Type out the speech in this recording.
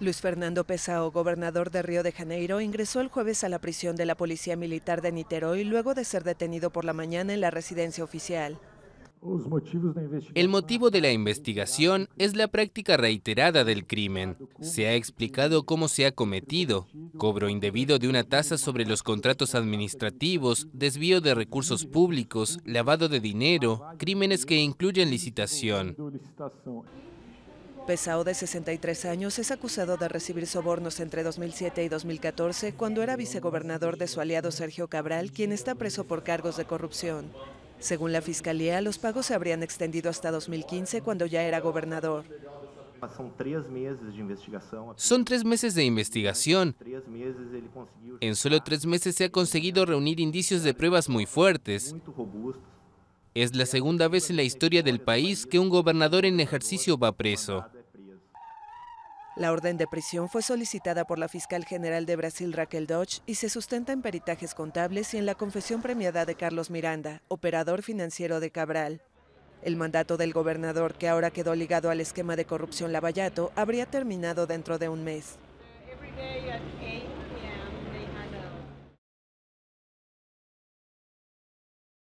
Luis Fernando Pesao, gobernador de Río de Janeiro, ingresó el jueves a la prisión de la Policía Militar de Niterói luego de ser detenido por la mañana en la residencia oficial. El motivo de la investigación es la práctica reiterada del crimen. Se ha explicado cómo se ha cometido, cobro indebido de una tasa sobre los contratos administrativos, desvío de recursos públicos, lavado de dinero, crímenes que incluyen licitación. Pesao, de 63 años, es acusado de recibir sobornos entre 2007 y 2014 cuando era vicegobernador de su aliado Sergio Cabral, quien está preso por cargos de corrupción. Según la Fiscalía, los pagos se habrían extendido hasta 2015 cuando ya era gobernador. Son tres meses de investigación. En solo tres meses se ha conseguido reunir indicios de pruebas muy fuertes. Es la segunda vez en la historia del país que un gobernador en ejercicio va preso. La orden de prisión fue solicitada por la fiscal general de Brasil Raquel Dodge y se sustenta en peritajes contables y en la confesión premiada de Carlos Miranda, operador financiero de Cabral. El mandato del gobernador, que ahora quedó ligado al esquema de corrupción Lavallato, habría terminado dentro de un mes.